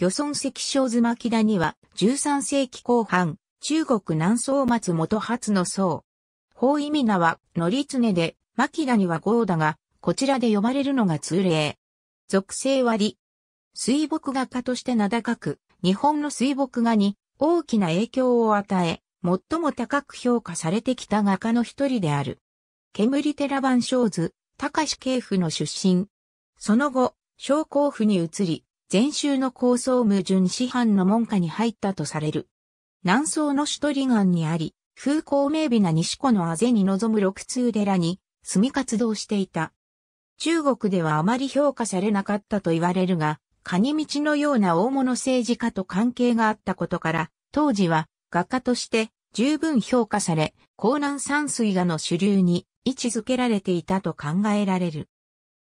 漁村石小津巻田には、13世紀後半、中国南宋松元初の宋。法意味名は、のりつねで、牧田には豪だが、こちらで呼ばれるのが通例。属性割。水墨画家として名高く、日本の水墨画に大きな影響を与え、最も高く評価されてきた画家の一人である。煙寺番小図、高志系府の出身。その後、小甲府に移り、禅宗の高層無順師範の門下に入ったとされる。南宋の首都離岸にあり、風光明媚な西湖のあぜに臨む六通寺に住み活動していた。中国ではあまり評価されなかったと言われるが、蟹道のような大物政治家と関係があったことから、当時は画家として十分評価され、江南山水画の主流に位置づけられていたと考えられる。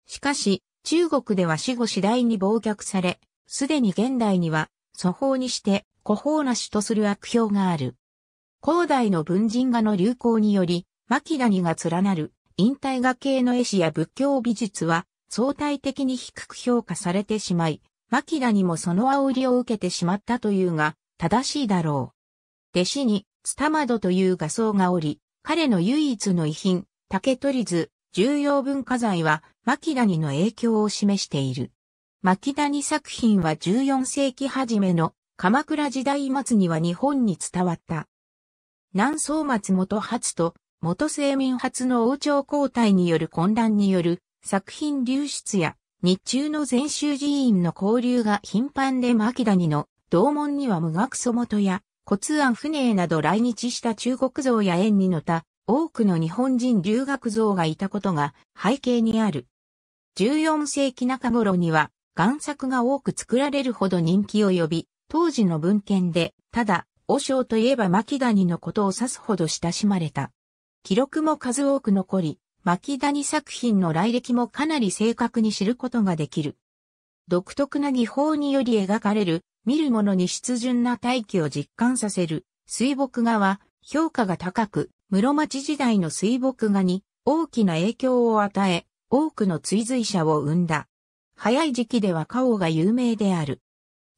しかし、中国では死後次第に忘却され、すでに現代には、粗法にして、古法なしとする悪評がある。古代の文人画の流行により、牧谷が連なる、引退画系の絵師や仏教美術は、相対的に低く評価されてしまい、牧谷もその煽りを受けてしまったというが、正しいだろう。弟子に、ツタマドという画僧がおり、彼の唯一の遺品、竹取図、重要文化財は、牧谷の影響を示している。牧谷作品は14世紀初めの鎌倉時代末には日本に伝わった。南宋松本初と元清民初の王朝交代による混乱による作品流出や日中の禅宗寺院の交流が頻繁で牧谷の同門には無学祖元や骨庵船など来日した中国像や縁にのた多くの日本人留学像がいたことが背景にある。14世紀中頃には、贋作が多く作られるほど人気を呼び、当時の文献で、ただ、和尚といえば巻谷のことを指すほど親しまれた。記録も数多く残り、巻谷作品の来歴もかなり正確に知ることができる。独特な技法により描かれる、見る者に湿潤な大気を実感させる、水墨画は評価が高く、室町時代の水墨画に大きな影響を与え、多くの追随者を生んだ。早い時期では花王が有名である。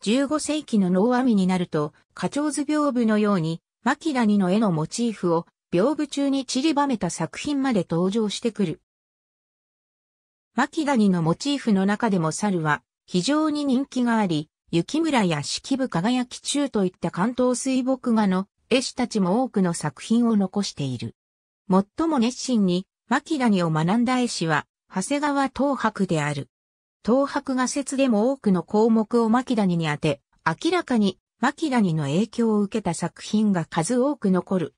15世紀の能阿弥になると、花鳥図屏風のように、牧谷の絵のモチーフを屏風中に散りばめた作品まで登場してくる。牧谷のモチーフの中でも猿は非常に人気があり、雪村や四季部輝き中といった関東水墨画の絵師たちも多くの作品を残している。最も熱心に、牧谷を学んだ絵師は、長谷川東博である。東博が説でも多くの項目を牧谷に当て、明らかに牧谷の影響を受けた作品が数多く残る。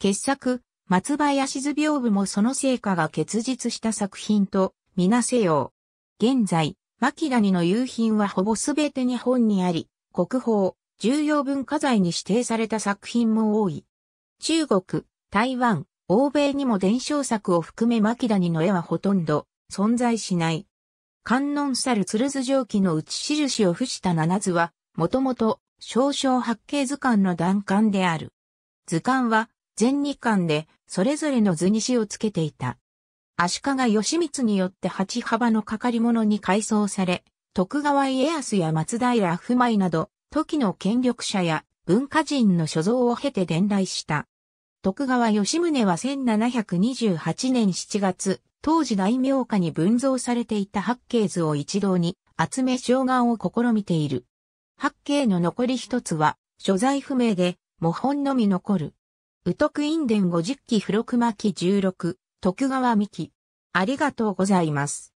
傑作、松林図屏風もその成果が結実した作品と、みなせよう。現在、牧谷の夕品はほぼすべて日本にあり、国宝、重要文化財に指定された作品も多い。中国、台湾、欧米にも伝承作を含め牧谷の絵はほとんど存在しない。観音猿鶴頭上記のち印を付した七図は、もともと少々八景図鑑の段巻である。図鑑は全二巻でそれぞれの図に詩をつけていた。足利義満によって八幅の掛かり物に改装され、徳川家康や松平不昧など時の権力者や文化人の所蔵を経て伝来した。徳川吉宗は1728年7月、当時大名家に分蔵されていた八景図を一堂に集め召眼を試みている。八景の残り一つは、所在不明で、模本のみ残る。宇徳院伝五十期付録巻十六、徳川美紀。ありがとうございます。